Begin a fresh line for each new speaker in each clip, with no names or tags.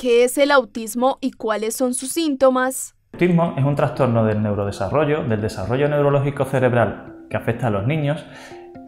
¿Qué es el autismo y cuáles son sus síntomas?
El autismo es un trastorno del neurodesarrollo, del desarrollo neurológico cerebral que afecta a los niños,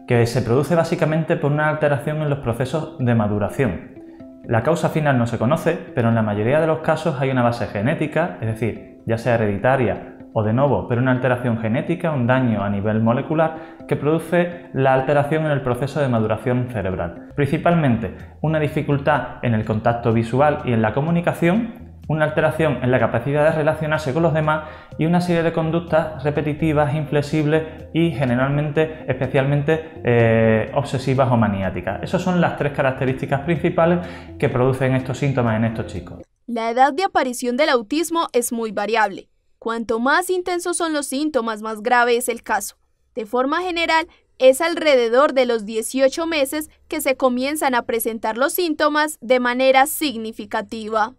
que se produce básicamente por una alteración en los procesos de maduración. La causa final no se conoce, pero en la mayoría de los casos hay una base genética, es decir, ya sea hereditaria o de nuevo, pero una alteración genética, un daño a nivel molecular que produce la alteración en el proceso de maduración cerebral. Principalmente una dificultad en el contacto visual y en la comunicación, una alteración en la capacidad de relacionarse con los demás y una serie de conductas repetitivas, inflexibles y generalmente especialmente eh, obsesivas o maniáticas. Esas son las tres características principales que producen estos síntomas en estos chicos.
La edad de aparición del autismo es muy variable Cuanto más intensos son los síntomas, más grave es el caso. De forma general, es alrededor de los 18 meses que se comienzan a presentar los síntomas de manera significativa.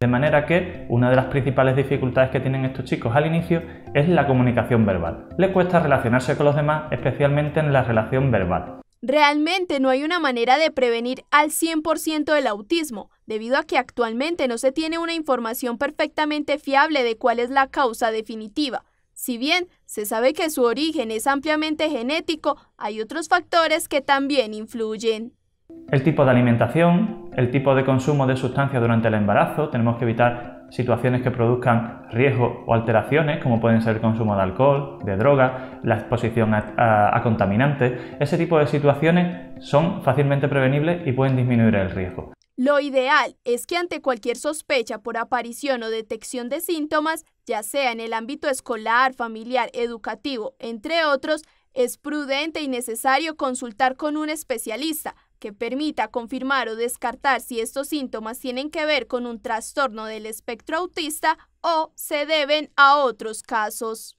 De manera que una de las principales dificultades que tienen estos chicos al inicio es la comunicación verbal. Les cuesta relacionarse con los demás, especialmente en la relación verbal.
Realmente no hay una manera de prevenir al 100% el autismo, debido a que actualmente no se tiene una información perfectamente fiable de cuál es la causa definitiva. Si bien se sabe que su origen es ampliamente genético, hay otros factores que también influyen
el tipo de alimentación, el tipo de consumo de sustancias durante el embarazo, tenemos que evitar situaciones que produzcan riesgo o alteraciones, como pueden ser el consumo de alcohol, de droga, la exposición a, a contaminantes. Ese tipo de situaciones son fácilmente prevenibles y pueden disminuir el riesgo.
Lo ideal es que ante cualquier sospecha por aparición o detección de síntomas, ya sea en el ámbito escolar, familiar, educativo, entre otros, es prudente y necesario consultar con un especialista que permita confirmar o descartar si estos síntomas tienen que ver con un trastorno del espectro autista o se deben a otros casos.